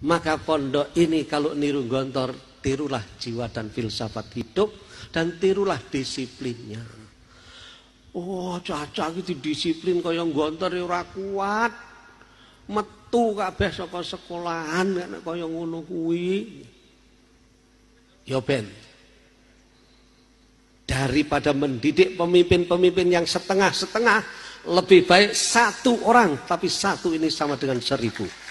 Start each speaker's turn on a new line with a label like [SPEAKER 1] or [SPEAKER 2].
[SPEAKER 1] Maka pondok ini kalau niru gontor, tirulah jiwa dan filsafat hidup dan tirulah disiplinnya. Oh, caca itu disiplin kau yang gontor ya ora kuat. Metu besok saka sekolahan Kau kaya ngono kuwi. Ya ben. Daripada mendidik pemimpin-pemimpin yang setengah-setengah, lebih baik satu orang tapi satu ini sama dengan seribu.